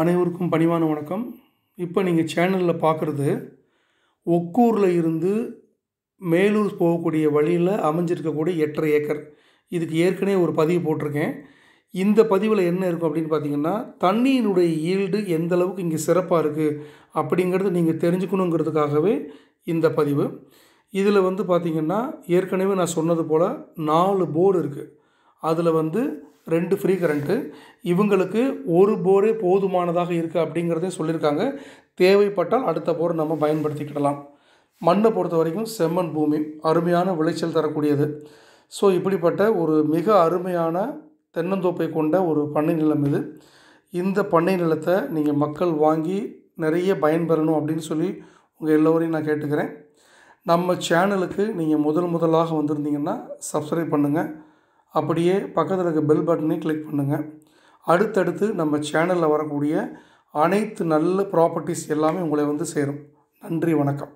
அனைவருக்கும் பணிவான வணக்கம் இப்போ நீங்கள் சேனலில் பார்க்குறது ஒக்கூரில் இருந்து மேலூர் போகக்கூடிய வழியில் அமைஞ்சிருக்கக்கூடிய எட்டரை ஏக்கர் இதுக்கு ஏற்கனவே ஒரு பதிவு போட்டிருக்கேன் இந்த பதிவில் என்ன இருக்கும் அப்படின்னு பார்த்தீங்கன்னா தண்ணியினுடைய ஈல்டு எந்த அளவுக்கு இங்கே சிறப்பாக இருக்குது அப்படிங்கிறது நீங்கள் தெரிஞ்சுக்கணுங்கிறதுக்காகவே இந்த பதிவு இதில் வந்து பார்த்திங்கன்னா ஏற்கனவே நான் சொன்னது போல் நாலு போர்டு இருக்குது அதில் வந்து ரெண்டு ஃப்ரீ கரண்ட்டு இவங்களுக்கு ஒரு போரே போதுமானதாக இருக்குது அப்படிங்கிறதையும் சொல்லியிருக்காங்க தேவைப்பட்டால் அடுத்த போர் நம்ம பயன்படுத்திக்கிடலாம் மண்ணை பொறுத்த வரைக்கும் செம்மண் பூமி அருமையான விளைச்சல் தரக்கூடியது ஸோ இப்படிப்பட்ட ஒரு மிக அருமையான தென்னந்தோப்பை கொண்ட ஒரு பண்ணை நிலம் இது இந்த பண்ணை நிலத்தை நீங்கள் மக்கள் வாங்கி நிறைய பயன்பெறணும் அப்படின்னு சொல்லி உங்கள் எல்லோரையும் நான் கேட்டுக்கிறேன் நம்ம சேனலுக்கு நீங்கள் முதல் முதலாக வந்திருந்தீங்கன்னா சப்ஸ்கிரைப் பண்ணுங்கள் அப்படியே பக்கத்தில் இருக்க பெல் பட்டனையும் கிளிக் பண்ணுங்கள் அடுத்தடுத்து நம்ம சேனலில் வரக்கூடிய அனைத்து நல்ல ப்ராப்பர்ட்டிஸ் எல்லாமே உங்களை வந்து சேரும் நன்றி வணக்கம்